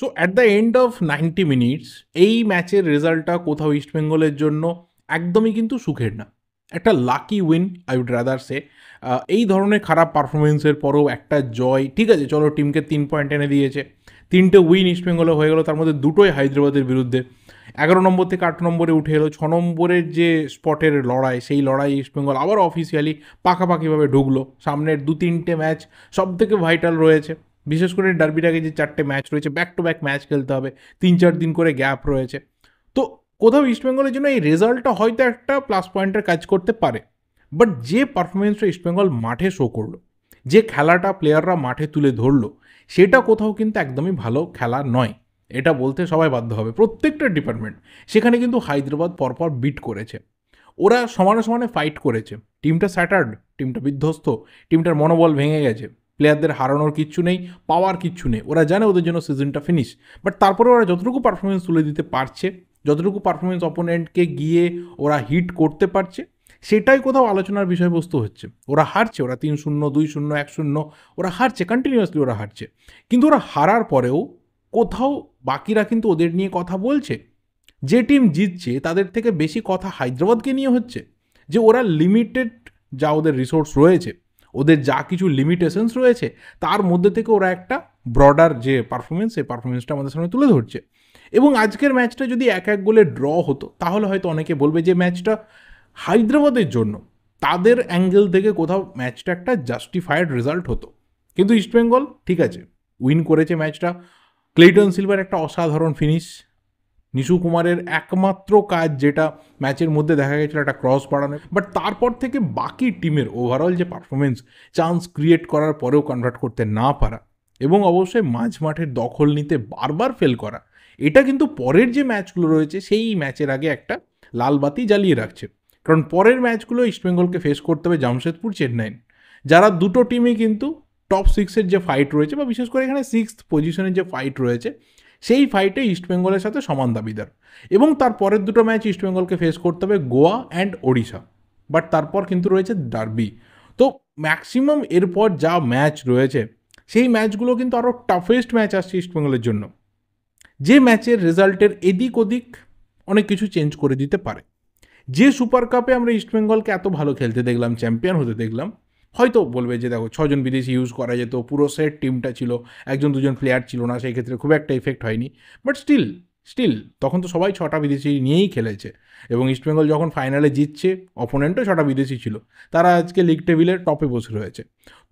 so at the end of ninety minutes এই ম্যাচের রেজাল্টটা কোথাও ইস্টবেঙ্গলের জন্য একদমই কিন্তু সুখের না একটা lucky win I would rather say এই ধরনের খারাপ পারফরমেন্সের পরেও একটা জয় ঠিক আছে চলো টিমকে তিন পয়েন্ট এনে দিয়েছে তিনটে উইন ইস্টবেঙ্গলে হয়ে গেল তার মধ্যে দুটোই হায়দ্রাবাদের বিরুদ্ধে এগারো নম্বর থেকে আট নম্বরে উঠে এলো ছ নম্বরের যে স্পটের লড়াই সেই লড়াই ইস্টবেঙ্গল আবার অফিসিয়ালি পাকাপাকিভাবে ঢুকলো সামনের দু তিনটে ম্যাচ সব থেকে ভাইটাল রয়েছে বিশেষ করে ডার্বির যে চারটে ম্যাচ রয়েছে ব্যাক টু ব্যাক ম্যাচ খেলতে হবে তিন চার দিন করে গ্যাপ রয়েছে তো কোথাও ইস্টবেঙ্গলের জন্য এই রেজাল্টটা হয়তো একটা প্লাস পয়েন্টের কাজ করতে পারে বাট যে পারফরমেন্সটা ইস্টবেঙ্গল মাঠে শো করলো যে খেলাটা প্লেয়াররা মাঠে তুলে ধরলো সেটা কোথাও কিন্তু একদমই ভালো খেলা নয় এটা বলতে সবাই বাধ্য হবে প্রত্যেকটা ডিপার্টমেন্ট সেখানে কিন্তু হায়দ্রাবাদ পরপর বিট করেছে ওরা সমানে সমানে ফাইট করেছে টিমটা স্যাটার্ড টিমটা বিধ্বস্ত টিমটার মনোবল ভেঙে গেছে প্লেয়ারদের হারানোর কিচ্ছু নেই পাওয়ার কিচ্ছু নেই ওরা জানে ওদের জন্য সিজনটা ফিনিশ বাট তারপরে ওরা যতটুকু পারফরমেন্স তুলে দিতে পারছে যতটুকু পারফরমেন্স অপোনেন্টকে গিয়ে ওরা হিট করতে পারছে সেটাই কোথাও আলোচনার বিষয়বস্তু হচ্ছে ওরা হারছে ওরা তিন শূন্য দুই শূন্য এক শূন্য ওরা হারছে কন্টিনিউয়াসলি ওরা হারছে কিন্তু ওরা হারার পরেও কোথাও বাকিরা কিন্তু ওদের নিয়ে কথা বলছে যে টিম জিতছে তাদের থেকে বেশি কথা হায়দ্রাবাদকে নিয়ে হচ্ছে যে ওরা লিমিটেড যা ওদের রিসোর্স রয়েছে ওদের যা কিছু লিমিটেশনস রয়েছে তার মধ্যে থেকে ওরা একটা ব্রডার যে পারফরমেন্স সেই পারফরমেন্সটা আমাদের সামনে তুলে ধরছে এবং আজকের ম্যাচটা যদি এক এক গোলে ড্র হতো তাহলে হয়তো অনেকে বলবে যে ম্যাচটা হায়দ্রাবাদের জন্য তাদের অ্যাঙ্গেল থেকে কোথাও ম্যাচটা একটা জাস্টিফায়েড রেজাল্ট হতো কিন্তু ইস্টবেঙ্গল ঠিক আছে উইন করেছে ম্যাচটা ক্লেটন সিলভার একটা অসাধারণ ফিনিশ নিশু কুমারের একমাত্র কাজ যেটা ম্যাচের মধ্যে দেখা গেছিলো একটা ক্রস বাড়ানো বাট তারপর থেকে বাকি টিমের ওভারঅল যে পারফরমেন্স চান্স ক্রিয়েট করার পরেও কনভার্ট করতে না পারা এবং অবশ্যই মাঝ মাঠের দখল নিতে বারবার ফেল করা এটা কিন্তু পরের যে ম্যাচগুলো রয়েছে সেই ম্যাচের আগে একটা লাল বাতি জ্বালিয়ে রাখছে কারণ পরের ম্যাচগুলো ইস্টবেঙ্গলকে ফেস করতে হবে জামশেদপুর চেন্নাইন যারা দুটো টিমই কিন্তু টপ সিক্সের যে ফাইট রয়েছে বা বিশেষ করে এখানে সিক্স পজিশনের যে ফাইট রয়েছে সেই ফাইটে ইস্টবেঙ্গলের সাথে সমান দাবিদার এবং তার পরের দুটো ম্যাচ ইস্টবেঙ্গলকে ফেস করতে হবে গোয়া অ্যান্ড ওড়িশা বাট তারপর কিন্তু রয়েছে ডার্বি তো ম্যাক্সিমাম এরপর যা ম্যাচ রয়েছে সেই ম্যাচগুলো কিন্তু আরও টাফেস্ট ম্যাচ আসছে ইস্টবেঙ্গলের জন্য যে ম্যাচের রেজাল্টের এদিক ওদিক অনেক কিছু চেঞ্জ করে দিতে পারে যে সুপার কাপে আমরা ইস্টবেঙ্গলকে এত ভালো খেলতে দেখলাম চ্যাম্পিয়ন হতে দেখলাম হয়তো বলবে যে দেখো ছজন বিদেশি ইউজ করা যেত পুরো সেট টিমটা ছিল একজন দুজন প্লেয়ার ছিল না সেই ক্ষেত্রে খুব একটা ইফেক্ট হয়নি বাট স্টিল স্টিল তখন তো সবাই ছটা বিদেশি নিয়েই খেলেছে এবং ইস্টবেঙ্গল যখন ফাইনালে জিতছে অপোনেন্টও ছটা বিদেশি ছিল তারা আজকে লিগ টেবিলের টপে বসে রয়েছে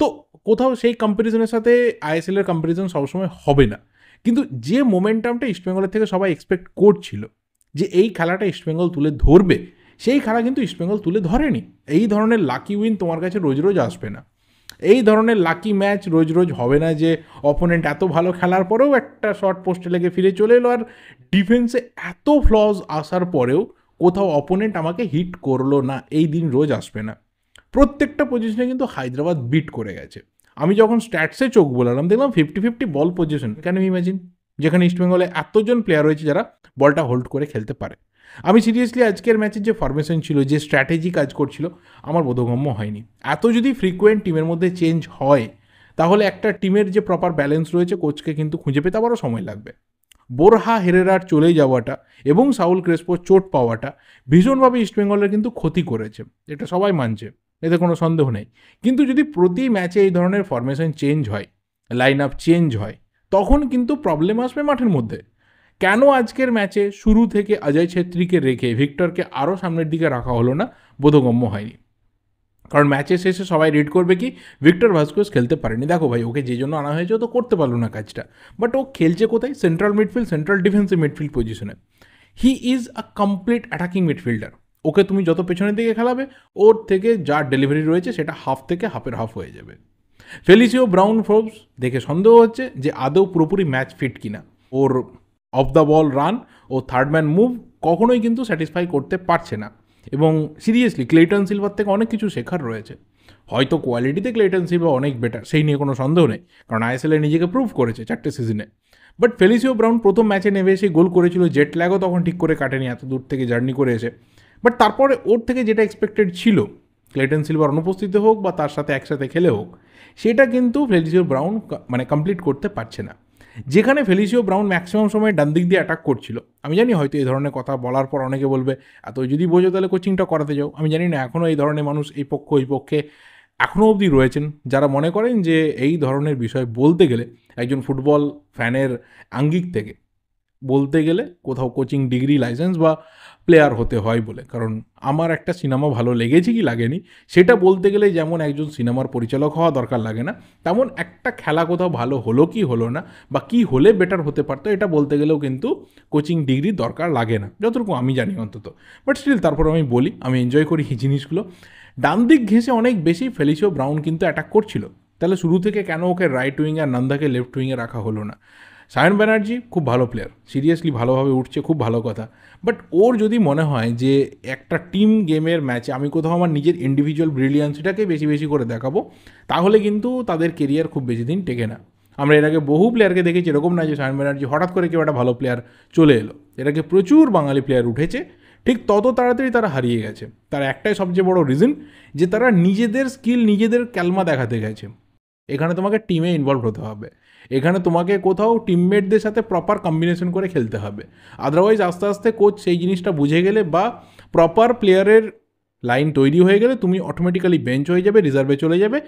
তো কোথাও সেই কম্প্যারিজনের সাথে আইএসএলের কম্প্যারিজন সবসময় হবে না কিন্তু যে মোমেন্টামটা ইস্টবেঙ্গলের থেকে সবাই এক্সপেক্ট করছিল যে এই খেলাটা ইস্টবেঙ্গল তুলে ধরবে সেই খেলা কিন্তু ইস্টবেঙ্গল তুলে ধরেনি এই ধরনের লাকি উইন তোমার কাছে রোজ রোজ আসবে না এই ধরনের লাকি ম্যাচ রোজ রোজ হবে না যে অপোনেন্ট এত ভালো খেলার পরেও একটা শর্ট পোস্টে লেগে ফিরে চলে এলো আর ডিফেন্সে এত ফ্লজ আসার পরেও কোথাও অপোনেন্ট আমাকে হিট করলো না এই দিন রোজ আসবে না প্রত্যেকটা পজিশনে কিন্তু হায়দ্রাবাদ বিট করে গেছে আমি যখন স্ট্যাটসে চোখ বলালাম দেখলাম fifty fifty ball position can imagine যেখানে ইস্টবেঙ্গলে এতজন প্লেয়ার রয়েছে যারা বলটা হোল্ড করে খেলতে পারে আমি সিরিয়াসলি আজকের ম্যাচের যে ফরমেশন ছিল যে স্ট্র্যাটেজি কাজ করছিল আমার বোধগম্য হয়নি এত যদি ফ্রিকোয়েন্ট টিমের মধ্যে চেঞ্জ হয় তাহলে একটা টিমের যে প্রপার ব্যালেন্স রয়েছে কোচকে কিন্তু খুঁজে পেতে আবারও সময় লাগবে বোরহা হেরেরার চলে যাওয়াটা এবং সাউল ক্রেসপোর চোট পাওয়াটা ভীষণভাবে ইস্টবেঙ্গলের কিন্তু ক্ষতি করেছে এটা সবাই মানছে এতে কোনো সন্দেহ নেই কিন্তু যদি প্রতি ম্যাচে এই ধরনের ফরমেশন চেঞ্জ হয় লাইন আপ চেঞ্জ হয় তখন কিন্তু প্রবলেম আসবে মাঠের মধ্যে কেন আজকের ম্যাচে শুরু থেকে অজয় ছেত্রীকে রেখে ভিক্টরকে আরও সামনের দিকে রাখা হলো না বোধগম্য হয়নি কারণ ম্যাচের শেষে সবাই রিড করবে কি ভিক্টর ভাস্কোস খেলতে পারেনি দেখো ভাই ওকে যে জন্য আনা হয়েছে ও তো করতে পারলো না কাজটা বাট ও খেলছে কোথায় সেন্ট্রাল মিডফিল্ড সেন্ট্রাল ডিফেন্সের মিডফিল্ড পজিশনে he is a complete attacking midfielder okay তুমি যত পেছনের দিকে খেলাবে ওর থেকে যা ডেলিভারি রয়েছে সেটা হাফ থেকে হাফের হাফ হয়ে যাবে ফেলিসিও ব্রাউন ফোর্বস দেখে সন্দেহ হচ্ছে যে আদৌ পুরোপুরি ম্যাচ ফিট কিনা ওর অফ দ্য বল রান ও থার্ড ম্যান মুভ কখনোই কিন্তু স্যাটিসফাই করতে পারছে না এবং সিরিয়াসলি ক্লেটন সিলভার থেকে অনেক কিছু শেখার রয়েছে হয়তো কোয়ালিটিতে ক্লেটন সিলভার অনেক বেটার সেই নিয়ে কোনো সন্দেহ নেই কারণ আইএসএলএ নিজেকে প্রুভ করেছে চারটে সিজনে বাট ফেলিসিও ব্রাউন প্রথম ম্যাচে নেমে এসে গোল করেছিল জেট ল্যাগও তখন ঠিক করে কাটেনি এত দূর থেকে জার্নি করে এসে বাট তারপরে ওর থেকে যেটা এক্সপেক্টেড ছিল ক্লেটন সিলভার অনুপস্থিত হোক বা তার সাথে একসাথে খেলে হোক সেটা কিন্তু ফেলিসিও ব্রাউন মানে কমপ্লিট করতে পারছে না যেখানে ফেলিসিও ব্রাউন ম্যাক্সিমাম সময় ডান দিক দিয়ে অ্যাটাক করছিল আমি জানি হয়তো এই ধরনের কথা বলার পর অনেকে বলবে এত যদি বোঝো তাহলে কোচিংটা করাতে যাও আমি জানি না এখনও এই ধরনের মানুষ এই পক্ষ ওই পক্ষে এখনও অবধি রয়েছেন যারা মনে করেন যে এই ধরনের বিষয় বলতে গেলে একজন ফুটবল ফ্যানের আঙ্গিক থেকে বলতে গেলে কোথাও কোচিং ডিগ্রি লাইসেন্স বা প্লেয়ার হতে হয় বলে কারণ আমার একটা সিনেমা ভালো লেগেছে কি লাগেনি সেটা বলতে গেলে যেমন একজন সিনেমার পরিচালক হওয়া দরকার লাগে না তেমন একটা খেলা কোথাও ভালো হলো কি হলো না বা কি হলে বেটার হতে পারতো এটা বলতে গেলেও কিন্তু কোচিং ডিগ্রি দরকার লাগে না যতটুকু আমি জানি অন্তত বাট স্টিল তারপর আমি বলি আমি এনজয় করি এই জিনিসগুলো ডান দিক ঘেঁষে অনেক বেশি ফেলিসিও ব্রাউন কিন্তু অ্যাটাক করছিল তাহলে শুরু থেকে কেন ওকে রাইট উইং আর নন্দাকে লেফট উইংয়ে রাখা হলো না সায়ন ব্যানার্জি খুব ভালো প্লেয়ার সিরিয়াসলি ভালোভাবে উঠছে খুব ভালো কথা বাট ওর যদি মনে হয় যে একটা টিম গেমের ম্যাচে আমি কোথাও আমার নিজের ইন্ডিভিজুয়াল ব্রিলিয়ান্সটাকে বেশি বেশি করে দেখাবো তাহলে কিন্তু তাদের কেরিয়ার খুব বেশি দিন টেকে না আমরা এর আগে বহু প্লেয়ারকে দেখেছি এরকম না যে সায়ন ব্যানার্জি হঠাৎ করে কেউ একটা ভালো প্লেয়ার চলে এলো এটাকে প্রচুর বাঙালি প্লেয়ার উঠেছে ঠিক তত তাড়াতাড়ি তারা হারিয়ে গেছে তার একটাই সবচেয়ে বড় রিজন যে তারা নিজেদের স্কিল নিজেদের ক্যালমা দেখাতে গেছে এখানে তোমাকে টিমে ইনভলভ হতে হবে এখানে তোমাকে কোথাও টিমমেটদের সাথে প্রপার কম্বিনেশন করে খেলতে হবে আদারওয়াইজ আস্তে আস্তে কোচ সেই জিনিসটা বুঝে গেলে বা প্রপার প্লেয়ারের লাইন তৈরি হয়ে গেলে তুমি অটোমেটিক্যালি বেঞ্চ হয়ে যাবে রিজার্ভে চলে যাবে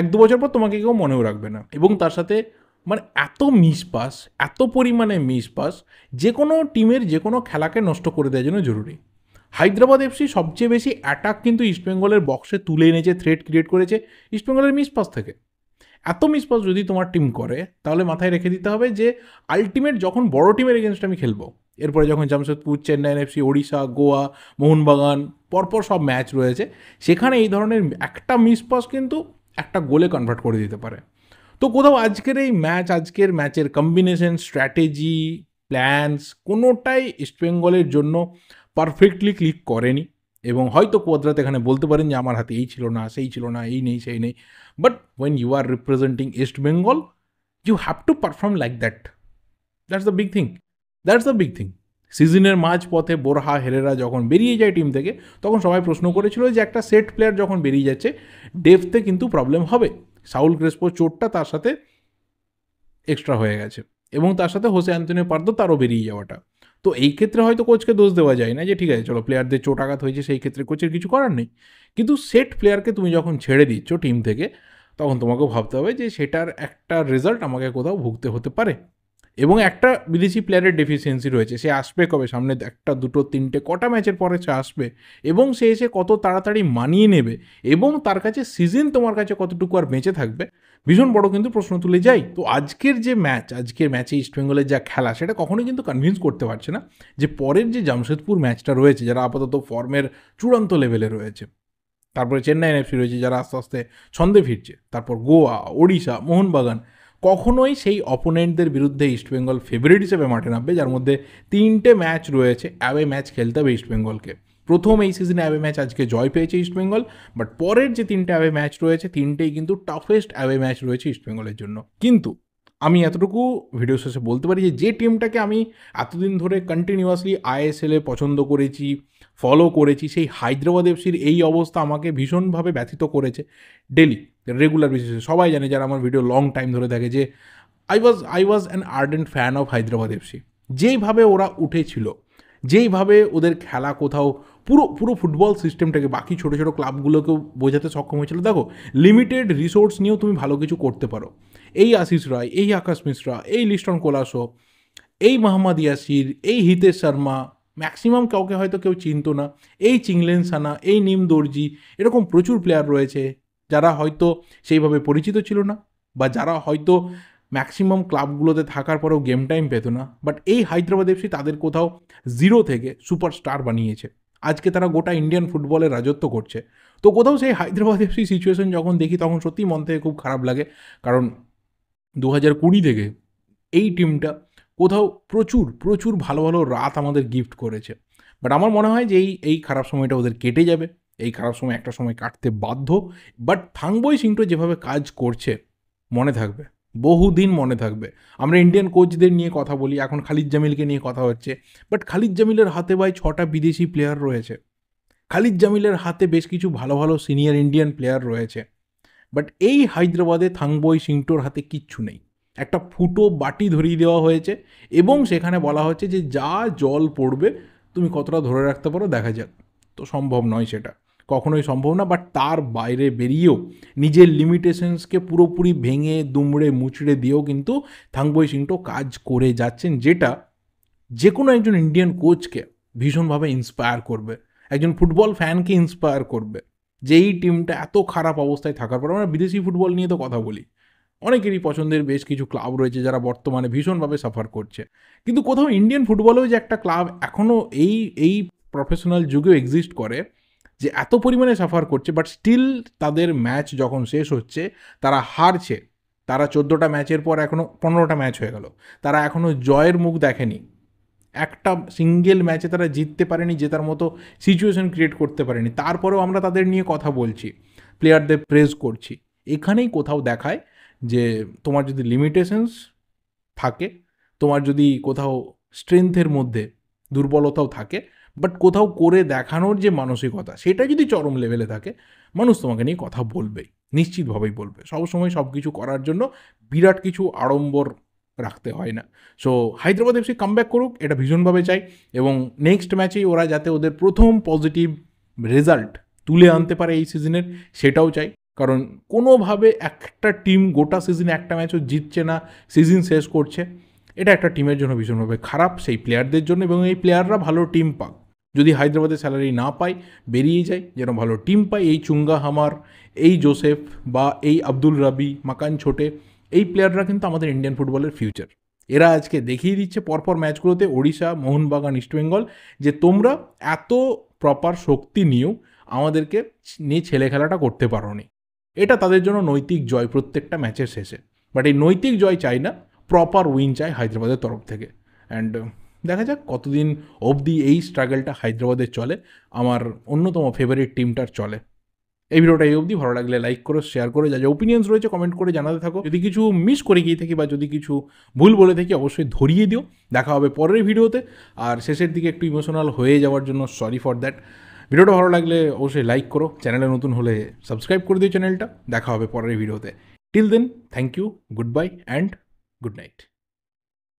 এক দু বছর পর তোমাকে কেউ মনেও রাখবে না এবং তার সাথে মানে এত মিসপাস এত পরিমাণে মিসপাস যে কোনো টিমের যে কোনো খেলাকে নষ্ট করে দেওয়ার জন্য জরুরি হায়দ্রাবাদ এফসি সবচেয়ে বেশি অ্যাটাক কিন্তু ইস্টবেঙ্গলের বক্সে তুলে এনেছে থ্রেট ক্রিয়েট করেছে ইস্টবেঙ্গলের মিসপাস থেকে এত মিসপাস যদি তোমার টিম করে তাহলে মাথায় রেখে দিতে হবে যে আলটিমেট যখন বড় টিমের এগেনস্ট আমি খেলবো এরপরে যখন জামশেদপুর চেন্নাই এফসি ওড়িশা গোয়া মোহনবাগান পরপর সব ম্যাচ রয়েছে সেখানে এই ধরনের একটা মিসপাস কিন্তু একটা গোলে কনভার্ট করে দিতে পারে তো কোথাও আজকের এই ম্যাচ আজকের ম্যাচের কম্বিনেশন স্ট্র্যাটেজি প্ল্যানস কোনোটাই ইস্টবেঙ্গলের জন্য পারফেক্টলি ক্লিক করেনি এবং হয়তো কোয়াদ্রাত এখানে বলতে পারেন যে আমার হাতে এই ছিল না সেই ছিল না এই নেই সেই নেই but when you are representing East Bengal you have to perform like that that's the big thing that's the big thing সিজনের মাঝপথে বোরহা হেরেরা যখন বেরিয়ে যায় টিম থেকে তখন সবাই প্রশ্ন করেছিল যে একটা সেট প্লেয়ার যখন বেরিয়ে যাচ্ছে ডেফতে কিন্তু প্রবলেম হবে সাউল ক্রেসপো চোটটা তার সাথে এক্সট্রা হয়ে গেছে এবং তার সাথে হোসে অ্যান্থনি পার্দ তারও বেরিয়ে যাওয়াটা তো এই ক্ষেত্রে হয়তো কোচকে দোষ দেওয়া যায় না যে ঠিক আছে চলো প্লেয়ারদের চোট আঘাত হয়েছে সেই ক্ষেত্রে কোচের কিছু করার নেই কিন্তু সেট প্লেয়ারকে তুমি যখন ছেড়ে দিচ্ছ টিম থেকে তখন তোমাকেও ভাবতে হবে যে সেটার একটা রেজাল্ট আমাকে কোথাও ভুগতে হতে পারে এবং একটা বিদেশি প্লেয়ারের ডেফিসিয়েন্সি রয়েছে সে আসবে কবে সামনে একটা দুটো তিনটে কটা ম্যাচের পরে সে আসবে এবং সে এসে কত তাড়াতাড়ি মানিয়ে নেবে এবং তার কাছে সিজন তোমার কাছে কতটুকু আর বেঁচে থাকবে ভীষণ বড় কিন্তু প্রশ্ন তুলে যাই তো আজকের যে ম্যাচ আজকের ম্যাচে ইস্টবেঙ্গলের যা খেলা সেটা কখনোই কিন্তু কনভিন্স করতে পারছে না যে পরের যে জামশেদপুর ম্যাচটা রয়েছে যারা আপাতত ফর্মের চূড়ান্ত লেভেলে রয়েছে তারপরে চেন্নাই এনএফসি রয়েছে যারা আস্তে আস্তে ছন্দে ফিরছে তারপর গোয়া ওড়িশা মোহনবাগান কখনোই সেই অপোনেন্টদের বিরুদ্ধে ইস্টবেঙ্গল ফেভারিট হিসেবে মাঠে নামবে যার মধ্যে তিনটে ম্যাচ রয়েছে অ্যাওয়ে ম্যাচ খেলতে হবে ইস্টবেঙ্গলকে প্রথম এই সিজনে অ্যাওয়ে ম্যাচ আজকে জয় পেয়েছে ইস্টবেঙ্গল বাট পরের যে তিনটে অ্যাওয়ে ম্যাচ রয়েছে তিনটেই কিন্তু টাফেস্ট অ্যাওয়ে ম্যাচ রয়েছে ইস্টবেঙ্গলের জন্য কিন্তু আমি এতটুকু ভিডিও শেষে বলতে পারি যে যে টিমটাকে আমি এতদিন ধরে কন্টিনিউয়াসলি আইএসএলে পছন্দ করেছি ফলো করেছি সেই হায়দ্রাবাদ এফসির এই অবস্থা আমাকে ভীষণভাবে ব্যথিত করেছে ডেলি রেগুলার বেসিসে সবাই জানে যারা আমার ভিডিও লং টাইম ধরে দেখে যে I was I was an ardent fan of Hyderabad FC যেইভাবে ওরা উঠেছিল যেইভাবে ওদের খেলা কোথাও পুরো পুরো ফুটবল সিস্টেমটাকে বাকি ছোটো ছোটো ক্লাবগুলোকেও বোঝাতে সক্ষম হয়েছিল দেখো লিমিটেড রিসোর্স নিয়েও তুমি ভালো কিছু করতে পারো এই আশিস রায় এই আকাশ মিশ্রা এই লিস্টন কোলাসো এই মাহমাদ ইয়াসির এই হিতেশ শর্মা ম্যাক্সিমাম কাউকে হয়তো কেউ চিনতো না এই চিংলেন সানা এই নিম দর্জি এরকম প্রচুর প্লেয়ার রয়েছে যারা হয়তো সেইভাবে পরিচিত ছিল না বা যারা হয়তো ম্যাক্সিমাম ক্লাবগুলোতে থাকার পরেও গেম টাইম পেত না বাট এই হায়দ্রাবাদ এফসি তাদের কোথাও জিরো থেকে সুপারস্টার বানিয়েছে আজকে তারা গোটা ইন্ডিয়ান ফুটবলে রাজত্ব করছে তো কোথাও সেই হায়দ্রাবাদ এফসি সিচুয়েশন যখন দেখি তখন সত্যি মন থেকে খুব খারাপ লাগে কারণ দু হাজার কুড়ি থেকে এই টিমটা কোথাও প্রচুর প্রচুর ভালো ভালো রাত আমাদের গিফট করেছে বাট আমার মনে হয় যে এই এই খারাপ সময়টা ওদের কেটে যাবে এই খারাপ সময় একটা সময় কাটতে বাধ্য বাট থাংবই সিংটো যেভাবে কাজ করছে মনে থাকবে বহুদিন মনে থাকবে আমরা ইন্ডিয়ান কোচদের নিয়ে কথা বলি এখন খালিদ জামিলকে নিয়ে কথা হচ্ছে বাট খালিদ জামিলের হাতে ভাই ছটা বিদেশি প্লেয়ার রয়েছে খালিদ জামিলের হাতে বেশ কিছু ভালো ভালো সিনিয়র ইন্ডিয়ান প্লেয়ার রয়েছে বাট এই হায়দ্রাবাদে থাংবই সিংটোর হাতে কিচ্ছু নেই একটা ফুটো বাটি ধরিয়ে দেওয়া হয়েছে এবং সেখানে বলা হচ্ছে যে যা জল পড়বে তুমি কতটা ধরে রাখতে পারো দেখা যাক তো সম্ভব নয় সেটা কখনোই সম্ভব না বাট তার বাইরে বেরিয়েও নিজের লিমিটেশনসকে পুরোপুরি ভেঙে দুমড়ে মুচড়ে দিয়েও কিন্তু থাংবই সিংটো কাজ করে যাচ্ছেন যেটা যে কোনো একজন ইন্ডিয়ান কোচকে ভীষণভাবে ইন্সপায়ার করবে একজন ফুটবল ফ্যানকে ইন্সপায়ার করবে যে এই টিমটা এত খারাপ অবস্থায় থাকার পর আমরা বিদেশি ফুটবল নিয়ে তো কথা বলি অনেকেরই পছন্দের বেশ কিছু ক্লাব রয়েছে যারা বর্তমানে ভীষণভাবে সাফার করছে কিন্তু কোথাও ইন্ডিয়ান ফুটবলেও যে একটা ক্লাব এখনও এই এই প্রফেশনাল যুগেও এক্সিস্ট করে যে এত পরিমাণে সাফার করছে বাট স্টিল তাদের ম্যাচ যখন শেষ হচ্ছে তারা হারছে তারা চোদ্দোটা ম্যাচের পর এখনও পনেরোটা ম্যাচ হয়ে গেল তারা এখনও জয়ের মুখ দেখেনি একটা সিঙ্গেল ম্যাচে তারা জিততে পারেনি জেতার মতো সিচুয়েশন ক্রিয়েট করতে পারেনি তারপরেও আমরা তাদের নিয়ে কথা বলছি প্লেয়ারদের প্রেস করছি এখানেই কোথাও দেখায় যে তোমার যদি লিমিটেশনস থাকে তোমার যদি কোথাও স্ট্রেংথের মধ্যে দুর্বলতাও থাকে বাট কোথাও করে দেখানোর যে মানসিকতা সেটা যদি চরম লেভেলে থাকে মানুষ তোমাকে নিয়ে কথা বলবেই নিশ্চিতভাবেই বলবে সবসময় সব কিছু করার জন্য বিরাট কিছু আড়ম্বর রাখতে হয় না সো হায়দ্রাবাদ এফসি ব্যাক করুক এটা ভীষণভাবে চাই এবং নেক্সট ম্যাচেই ওরা যাতে ওদের প্রথম পজিটিভ রেজাল্ট তুলে আনতে পারে এই সিজনের সেটাও চাই কারণ কোনোভাবে একটা টিম গোটা সিজনে একটা ম্যাচও জিতছে না সিজন শেষ করছে এটা একটা টিমের জন্য ভীষণভাবে খারাপ সেই প্লেয়ারদের জন্য এবং এই প্লেয়াররা ভালো টিম পাক যদি হায়দ্রাবাদে স্যালারি না পায় বেরিয়ে যায় যেন ভালো টিম পায় এই চুঙ্গা হামার এই জোসেফ বা এই আব্দুল রাবি মাকান ছোটে এই প্লেয়াররা কিন্তু আমাদের ইন্ডিয়ান ফুটবলের ফিউচার এরা আজকে দেখিয়ে দিচ্ছে পরপর ম্যাচগুলোতে ওড়িশা মোহনবাগান ইস্টবেঙ্গল যে তোমরা এত প্রপার শক্তি নিয়েও আমাদেরকে নিয়ে ছেলে খেলাটা করতে পারো নি এটা তাদের জন্য নৈতিক জয় প্রত্যেকটা ম্যাচের শেষে বাট এই নৈতিক জয় চাই না প্রপার উইন চাই হায়দ্রাবাদের তরফ থেকে অ্যান্ড দেখা যাক কতদিন অবধি এই স্ট্রাগলটা হায়দ্রাবাদের চলে আমার অন্যতম ফেভারিট টিমটার চলে এই ভিডিওটা এই অবধি ভালো লাগলে লাইক করো শেয়ার করে যা যা ওপিনিয়ন্স রয়েছে কমেন্ট করে জানাতে থাকো যদি কিছু মিস করে গিয়ে থাকি বা যদি কিছু ভুল বলে থাকি অবশ্যই ধরিয়ে দিও দেখা হবে পরের ভিডিওতে আর শেষের দিকে একটু ইমোশনাল হয়ে যাওয়ার জন্য সরি ফর দ্যাট ভিডিওটা ভালো লাগলে অবশ্যই লাইক করো চ্যানেলে নতুন হলে সাবস্ক্রাইব করে দিও চ্যানেলটা দেখা হবে পরের ভিডিওতে till then thank you good bye and good night